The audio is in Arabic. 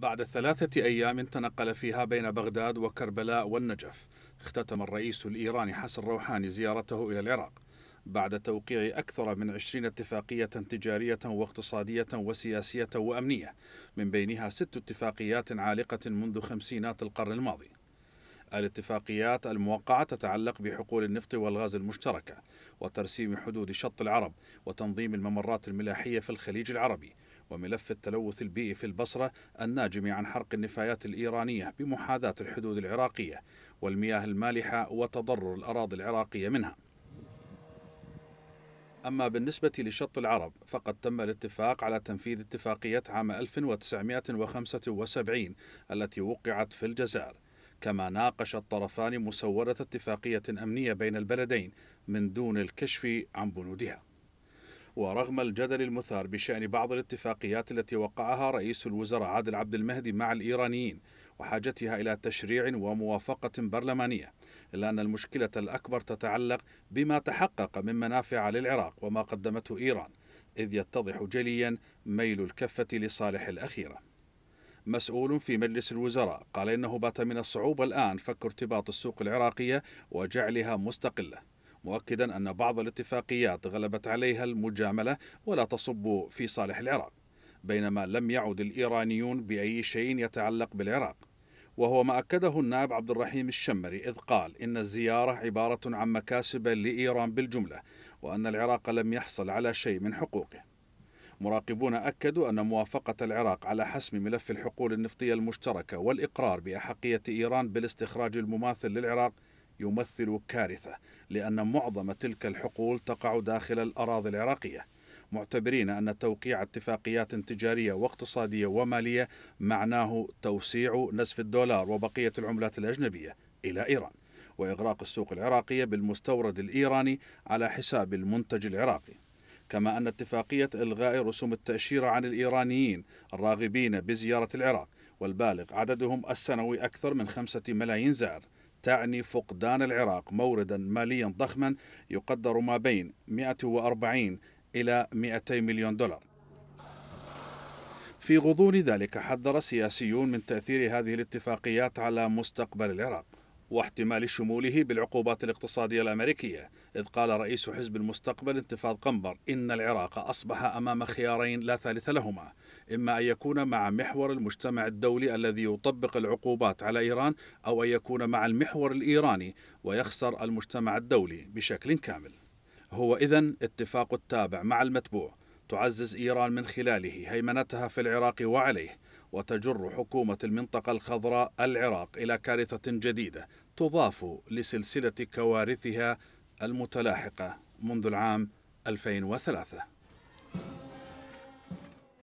بعد ثلاثة أيام تنقل فيها بين بغداد وكربلاء والنجف اختتم الرئيس الإيراني حسن روحاني زيارته إلى العراق بعد توقيع أكثر من عشرين اتفاقية تجارية واقتصادية وسياسية وأمنية من بينها ست اتفاقيات عالقة منذ خمسينات القرن الماضي الاتفاقيات الموقعة تتعلق بحقول النفط والغاز المشتركة وترسيم حدود شط العرب وتنظيم الممرات الملاحية في الخليج العربي وملف التلوث البيئي في البصرة الناجم عن حرق النفايات الإيرانية بمحاذاة الحدود العراقية والمياه المالحة وتضرر الأراضي العراقية منها أما بالنسبة لشط العرب فقد تم الاتفاق على تنفيذ اتفاقية عام 1975 التي وقعت في الجزائر كما ناقش الطرفان مسودة اتفاقية أمنية بين البلدين من دون الكشف عن بنودها ورغم الجدل المثار بشأن بعض الاتفاقيات التي وقعها رئيس الوزراء عادل عبد المهدي مع الإيرانيين وحاجتها إلى تشريع وموافقة برلمانية إلا أن المشكلة الأكبر تتعلق بما تحقق من منافع للعراق وما قدمته إيران إذ يتضح جليا ميل الكفة لصالح الأخيرة مسؤول في مجلس الوزراء قال إنه بات من الصعوبة الآن فك ارتباط السوق العراقية وجعلها مستقلة مؤكدا أن بعض الاتفاقيات غلبت عليها المجاملة ولا تصب في صالح العراق بينما لم يعد الإيرانيون بأي شيء يتعلق بالعراق وهو ما أكده النائب عبد الرحيم الشمري إذ قال إن الزيارة عبارة عن مكاسب لإيران بالجملة وأن العراق لم يحصل على شيء من حقوقه مراقبون أكدوا أن موافقة العراق على حسم ملف الحقول النفطية المشتركة والإقرار بأحقية إيران بالاستخراج المماثل للعراق يمثل كارثة لأن معظم تلك الحقول تقع داخل الأراضي العراقية معتبرين أن توقيع اتفاقيات تجارية واقتصادية ومالية معناه توسيع نسف الدولار وبقية العملات الأجنبية إلى إيران وإغراق السوق العراقية بالمستورد الإيراني على حساب المنتج العراقي كما أن اتفاقية إلغاء رسوم التأشيرة عن الإيرانيين الراغبين بزيارة العراق والبالغ عددهم السنوي أكثر من خمسة ملايين زائر تعني فقدان العراق موردا ماليا ضخما يقدر ما بين 140 إلى 200 مليون دولار في غضون ذلك حذر سياسيون من تأثير هذه الاتفاقيات على مستقبل العراق واحتمال شموله بالعقوبات الاقتصادية الأمريكية إذ قال رئيس حزب المستقبل انتفاض قنبر إن العراق أصبح أمام خيارين لا ثالث لهما إما أن يكون مع محور المجتمع الدولي الذي يطبق العقوبات على إيران أو أن يكون مع المحور الإيراني ويخسر المجتمع الدولي بشكل كامل هو إذا اتفاق التابع مع المتبوع تعزز إيران من خلاله هيمنتها في العراق وعليه وتجر حكومة المنطقة الخضراء العراق إلى كارثة جديدة تضاف لسلسلة كوارثها المتلاحقة منذ العام 2003